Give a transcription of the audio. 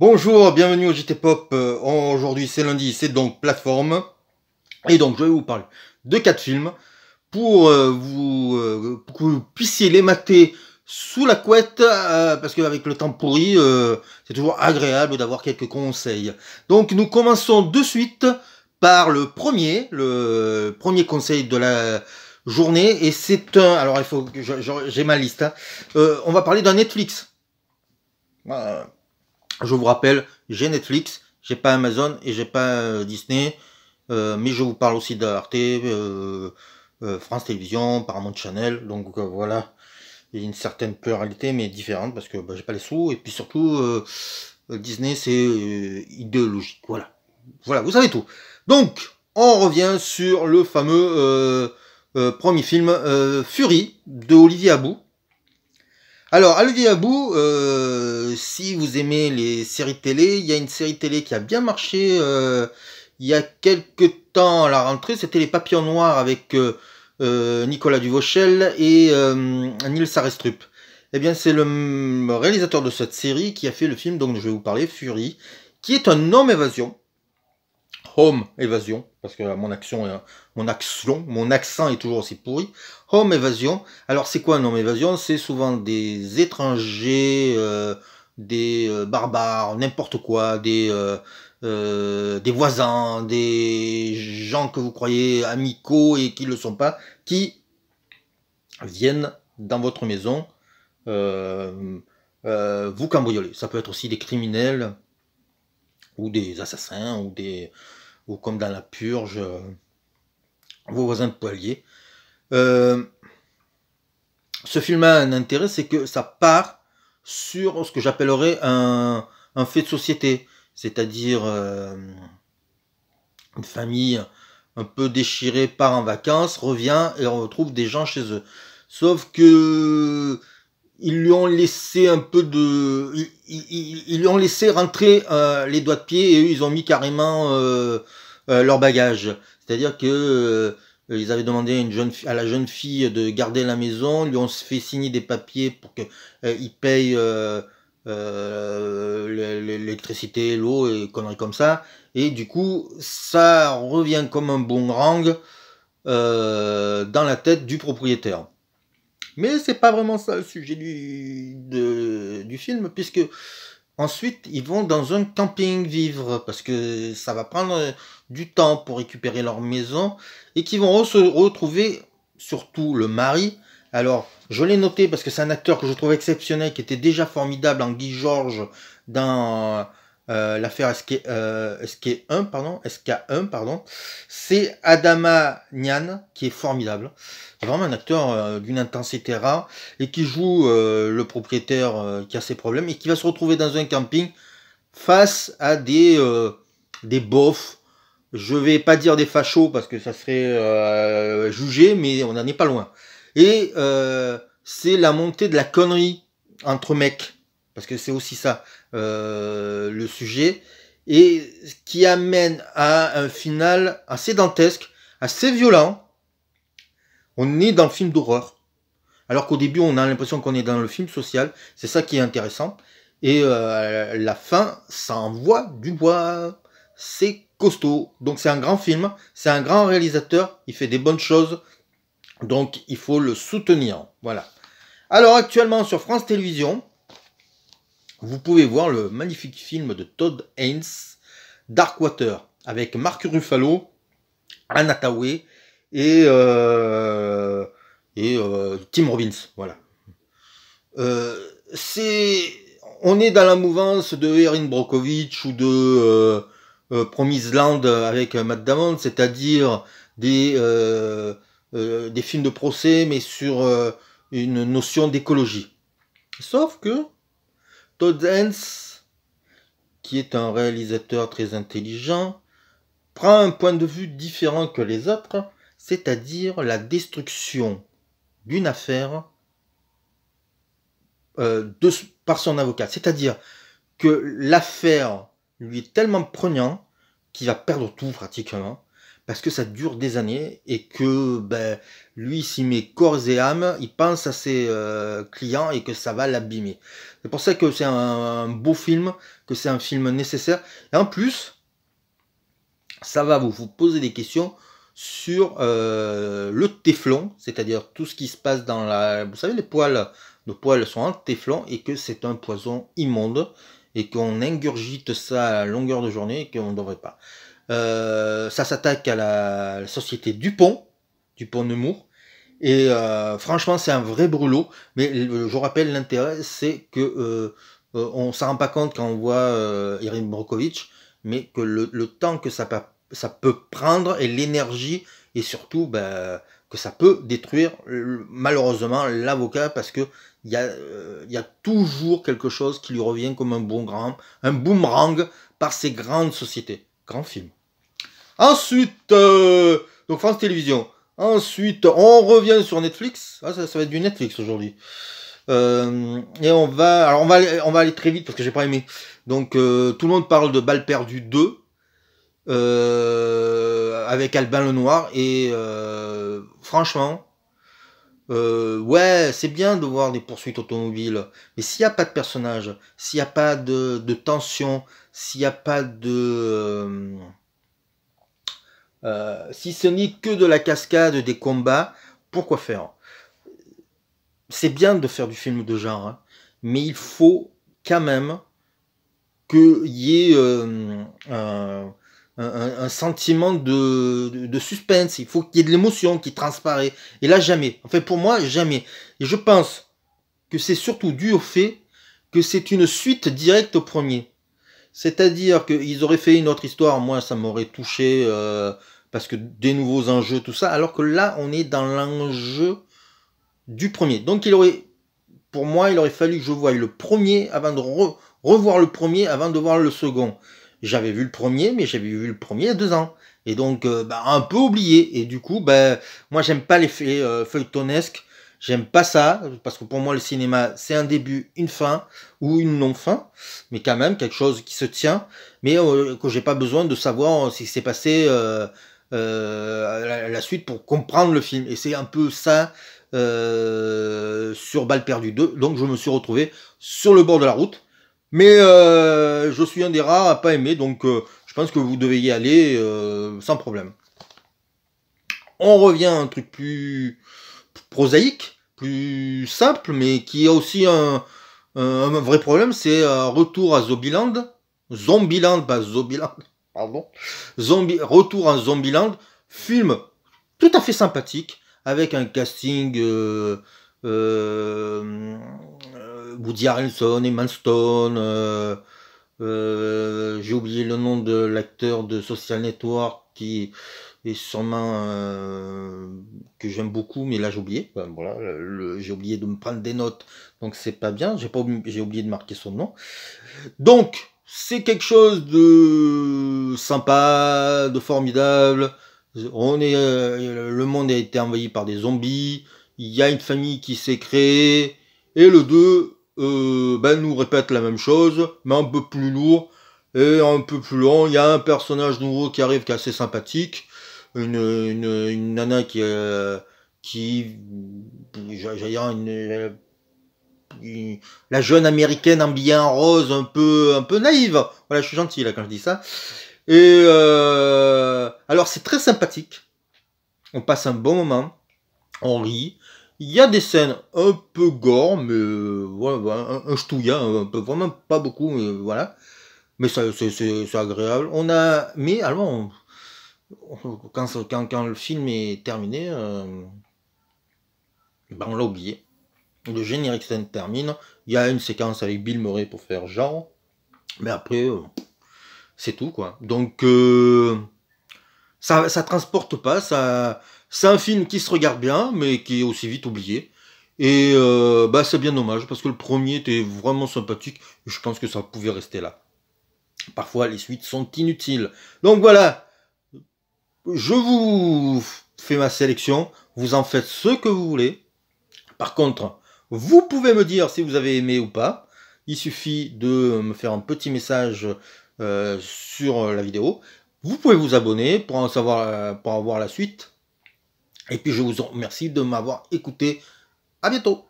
Bonjour, bienvenue au JT Pop. Euh, aujourd'hui, c'est lundi, c'est donc plateforme. Et donc, je vais vous parler de quatre films pour, euh, vous, euh, que vous puissiez les mater sous la couette, parce qu'avec le temps pourri, c'est toujours agréable d'avoir quelques conseils. Donc, nous commençons de suite par le premier, le premier conseil de la journée, et c'est un. Alors, il faut que j'ai ma liste. Hein. on va parler d'un Netflix. Voilà je vous rappelle, j'ai Netflix, j'ai pas Amazon et j'ai pas euh, Disney, euh, mais je vous parle aussi d'Arte, euh, euh, France Télévisions, Paramount Channel, donc voilà, il y a une certaine pluralité mais différente parce que bah, j'ai pas les sous et puis surtout Disney c'est idéologique, voilà, voilà, vous savez tout. Donc on revient sur le fameux premier film Fury de Olivier Abou alors, dire à bout, euh, si vous aimez les séries télé, il y a une série télé qui a bien marché euh, il y a quelques temps à la rentrée, c'était Les Papillons Noirs avec euh, Nicolas Duvauchel et Nils Arestrup. Eh bien, c'est le réalisateur de cette série qui a fait le film dont je vais vous parler, Fury, qui est un homme évasion, Home Évasion, parce que mon action, mon action, mon accent est toujours aussi pourri. Home Évasion. Alors c'est quoi un home Évasion C'est souvent des étrangers, euh, des euh, barbares, n'importe quoi, des euh, des voisins, des gens que vous croyez amicaux et qui ne le sont pas, qui viennent dans votre maison vous cambrioler. Ça peut être aussi des criminels, ou des assassins, ou des ou comme dans la purge, euh, vos voisins de poilier. Euh, ce film a un intérêt, c'est que ça part sur ce que j'appellerais un, fait de société, c'est-à-dire euh, une famille un peu déchirée part en vacances, revient et retrouve des gens chez eux. Sauf que ils lui ont laissé un peu de, ils, lui ont laissé rentrer euh, les doigts de pied et eux ils ont mis carrément euh, euh, leur bagage. C'est-à-dire que ils avaient demandé à, une jeune, à la jeune fille de garder la maison, lui ont fait signer des papiers pour que ils payent l'électricité, l'eau et conneries comme ça. Et du coup, ça revient comme un bon boomerang dans la tête du propriétaire. Mais c'est pas vraiment ça le sujet du, du film, puisque ensuite ils vont dans un camping vivre, parce que ça va prendre euh, du temps pour récupérer leur maison, et qui vont se retrouver, surtout le mari. Alors, je l'ai noté parce que c'est un acteur que je trouve exceptionnel, qui était déjà formidable en Guy George dans euh, l'affaire SK, 1 euh, pardon, SK1, pardon, c'est Adama Nyan, qui est formidable, C'est vraiment un acteur euh, d'une intensité rare, et qui joue le propriétaire qui a ses problèmes, et qui va se retrouver dans un camping face à des, des bofs. Je vais pas dire des fachos parce que ça serait jugé, mais on n'en est pas loin. Et c'est la montée de la connerie entre mecs parce que c'est aussi ça euh, le sujet, et qui amène à un final assez dantesque, assez violent. On est dans le film d'horreur. Alors qu'au début, on a l'impression qu'on est dans le film social. C'est ça qui est intéressant. Et euh, la fin, ça envoie du bois. C'est costaud. Donc c'est un grand film. C'est un grand réalisateur. Il fait des bonnes choses. Donc il faut le soutenir. Voilà. Alors actuellement sur France Télévisions, vous pouvez voir le magnifique film de Todd Haynes, Darkwater, avec Mark Ruffalo, Anna Wey et, euh, euh, Tim Robbins. Voilà. Euh, c'est, on est dans la mouvance de Erin Brockovich ou de Promise Land avec Matt Damon, c'est-à-dire des, des films de procès, mais sur une notion d'écologie. Sauf que Todd Hens, qui est un réalisateur très intelligent, prend un point de vue différent que les autres, c'est-à-dire la destruction d'une affaire euh, par son avocat. C'est-à-dire que l'affaire lui est tellement prenant qu'il va perdre tout pratiquement parce que ça dure des années et que ben, lui s'y met corps et âme, il pense à ses euh, clients et que ça va l'abîmer. C'est pour ça que c'est un, beau film, que c'est un film nécessaire. Et en plus, ça va vous, poser des questions sur euh, le téflon, c'est-à-dire tout ce qui se passe dans la... Vous savez, les poils, nos poils sont en téflon et que c'est un poison immonde et qu'on ingurgite ça à longueur de journée et qu'on ne devrait pas. Euh, ça s'attaque à la, société Dupont, Dupont-Nemours. Et euh, franchement, c'est un vrai brûlot. Mais euh, je rappelle, l'intérêt, c'est que on s'en rend pas compte quand on voit Irine Brokovitch mais que le, temps que ça, peut prendre et l'énergie, et surtout, ben, que ça peut détruire malheureusement l'avocat parce que il y, a toujours quelque chose qui lui revient comme un un boomerang par ces grandes sociétés. Grand film. Ensuite, euh, donc France Télévisions. Ensuite, on revient sur Netflix. Ah, ça, va être du Netflix aujourd'hui. Euh, et on va, alors on va, on va aller très vite parce que j'ai pas aimé. Donc euh, tout le monde parle de Balle perdue 2 avec Albin Lenoir et franchement, ouais, c'est bien de voir des poursuites automobiles, mais s'il n'y a pas de personnage, s'il n'y a pas de, de tension, s'il n'y a pas de euh, si ce n'est que de la cascade, des combats, pourquoi faire C'est bien de faire du film de genre, hein, mais il faut quand même qu'il y ait euh, un, sentiment de, suspense, il faut qu'il y ait de l'émotion qui transparaît. Et là, jamais. fait pour moi, jamais. Et je pense que c'est surtout dû au fait que c'est une suite directe au premier. C'est-à-dire qu'ils auraient fait une autre histoire, moi ça m'aurait touché, euh, parce que des nouveaux enjeux, tout ça, alors que là on est dans l'enjeu du premier. Donc il aurait, pour moi, il aurait fallu que je voie le premier avant de revoir le premier avant de voir le second. J'avais vu le premier, mais j'avais vu le premier il y a deux ans. Et donc, euh, bah, un peu oublié. Et du coup, bah, moi, j'aime pas l'effet euh, feuilletonesque. J'aime pas ça, parce que pour moi le cinéma c'est un début, une fin, ou une non-fin, mais quand même quelque chose qui se tient, mais euh, que j'ai pas besoin de savoir ce si s'est passé à euh, euh, la, suite pour comprendre le film. Et c'est un peu ça sur Balle perdue 2, donc je me suis retrouvé sur le bord de la route, mais je suis un des rares à pas aimer, donc je pense que vous devez y aller sans problème. On revient à un truc plus prosaïque, plus simple, mais qui a aussi un, vrai problème, c'est euh, retour à Zombieland. Zombieland, pas Zombieland, pardon. retour à Zombieland, film tout à fait sympathique, avec un casting euh, euh, Woody Harrelson, et euh, j'ai oublié le nom de l'acteur de Social Network qui est sûrement euh, que j'aime beaucoup, mais là j'ai oublié. voilà, j'ai oublié de me prendre des notes, donc c'est pas bien. J'ai pas j'ai oublié de marquer son nom. Donc c'est quelque chose de sympa, de formidable. On est, euh, le monde a été envahi par des zombies. Il y a une famille qui s'est créée. Et le 2, euh, ben, nous répète la même chose, mais un peu plus lourd et un peu plus long. Il y a un personnage nouveau qui arrive qui est assez sympathique, une, nana qui euh, qui, j'allais dire une, la jeune américaine en bien rose, un peu, un peu naïve. Voilà, je suis gentil là quand je dis ça. Et euh, alors c'est très sympathique. On passe un bon moment, on rit. Il y a des scènes un peu gore, mais voilà, euh, un, un un vraiment pas beaucoup, mais voilà. Mais c'est agréable. On a, mais alors, quand, quand, le film est terminé, euh, ben on l'a oublié. Le générique scène termine. Il y a une séquence avec Bill Murray pour faire genre, mais après, euh, c'est tout quoi. Donc, ça, ça transporte pas, ça c'est un film qui se regarde bien, mais qui est aussi vite oublié. Et euh, bah, c'est bien dommage, parce que le premier était vraiment sympathique, je pense que ça pouvait rester là. Parfois, les suites sont inutiles. Donc voilà, je vous fais ma sélection, vous en faites ce que vous voulez. Par contre, vous pouvez me dire si vous avez aimé ou pas. Il suffit de me faire un petit message euh, sur la vidéo. Vous pouvez vous abonner pour en savoir, euh, pour avoir la suite. Et puis je vous remercie de m'avoir écouté. À bientôt